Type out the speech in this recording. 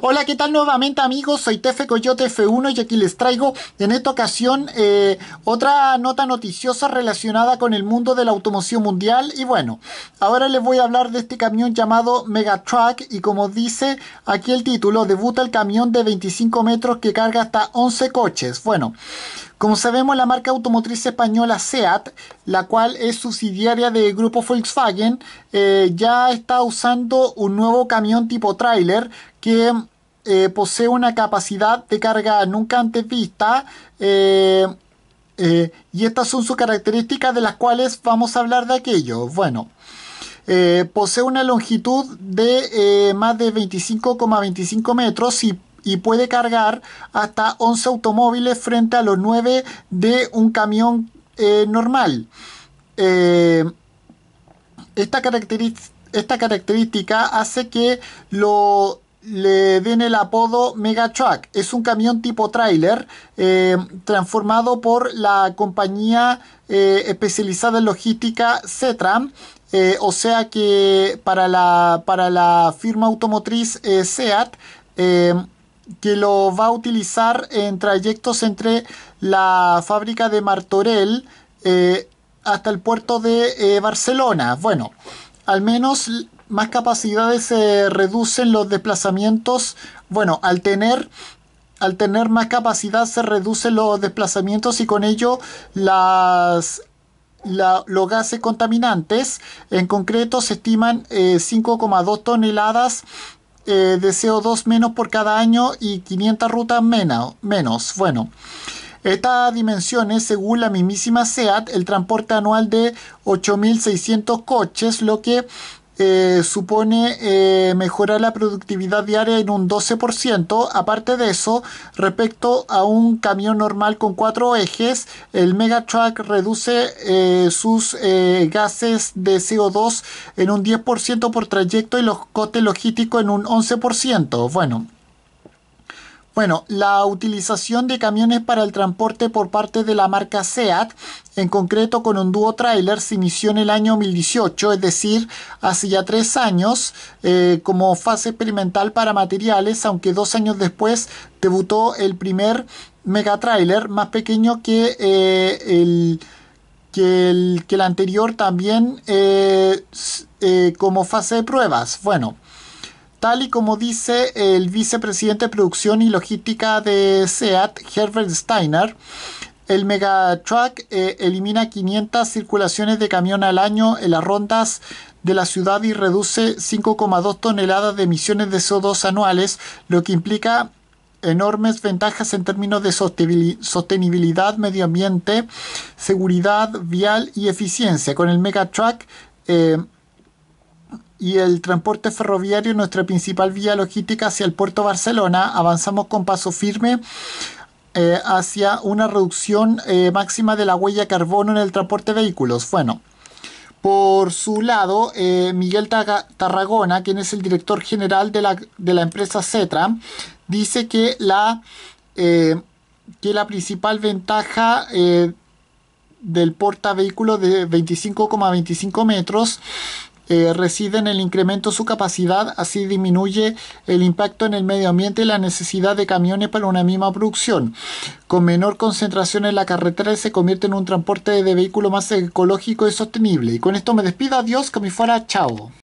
Hola, ¿qué tal nuevamente amigos? Soy Tefe Coyote F1 y aquí les traigo en esta ocasión eh, otra nota noticiosa relacionada con el mundo de la automoción mundial. Y bueno, ahora les voy a hablar de este camión llamado Megatruck y como dice aquí el título, debuta el camión de 25 metros que carga hasta 11 coches. Bueno, como sabemos, la marca automotriz española SEAT, la cual es subsidiaria del grupo Volkswagen, eh, ya está usando un nuevo camión tipo trailer que eh, posee una capacidad de carga nunca antes vista. Eh, y estas son sus características de las cuales vamos a hablar de aquello. Bueno, posee una longitud de más de 25,25 metros y y puede cargar hasta 11 automóviles frente a los 9 de un camión eh, normal. Eh, esta, característica, esta, característica hace que lo, le den el apodo Mega Truck. Es un camión tipo trailer eh, transformado por la compañía especializada en logística CETRAM. o sea que para la, para la firma automotriz SEAT que lo va a utilizar en trayectos entre la fábrica de Martorell eh, hasta el puerto de eh, Barcelona. Bueno, al menos más capacidades se reducen los desplazamientos. Bueno, al tener al tener más capacidad se reducen los desplazamientos y con ello las los gases contaminantes. En concreto se estiman 5,2 eh, toneladas eh, de CO2 menos por cada año y 500 rutas menos. Bueno, estas dimensiones, según la mismísima SEAT, el transporte anual de 8.600 coches, lo que eh, supone eh, mejorar la productividad diaria en un 12%. Aparte de eso, respecto a un camión normal con cuatro ejes, el Megatruck reduce eh, sus gases de CO2 en un 10% por trayecto y los costes logísticos en un 11%. Bueno, bueno, la utilización de camiones para el transporte por parte de la marca SEAT, en concreto con un dúo trailer, se inició en el año 2018, es decir, hace ya tres años, eh, como fase experimental para materiales, aunque dos años después debutó el primer mega trailer, más pequeño eh, que el que el, anterior también eh, como fase de pruebas. Bueno, y como dice el vicepresidente de producción y logística de SEAT, Herbert Steiner, el Megatruck eh, elimina 500 circulaciones de camión al año en las rondas de la ciudad y reduce 5,2 toneladas de emisiones de CO2 anuales, lo que implica enormes ventajas en términos de sostenibilidad, medio ambiente, seguridad vial y eficiencia. Con el Megatruck eh, y el transporte ferroviario, nuestra principal vía logística hacia el puerto Barcelona, avanzamos con paso firme eh, hacia una reducción eh, máxima de la huella de carbono en el transporte de vehículos. Bueno, por su lado, eh, Miguel Tarragona, quien es el director general de la, empresa Cetra, dice que la, que la principal ventaja del porta vehículos... de 25,25 metros eh, reside en el incremento de su capacidad, así disminuye el impacto en el medio ambiente y la necesidad de camiones para una misma producción. Con menor concentración en la carretera se convierte en un transporte de vehículo más ecológico y sostenible. Y con esto me despido, adiós, que me fuera, chao.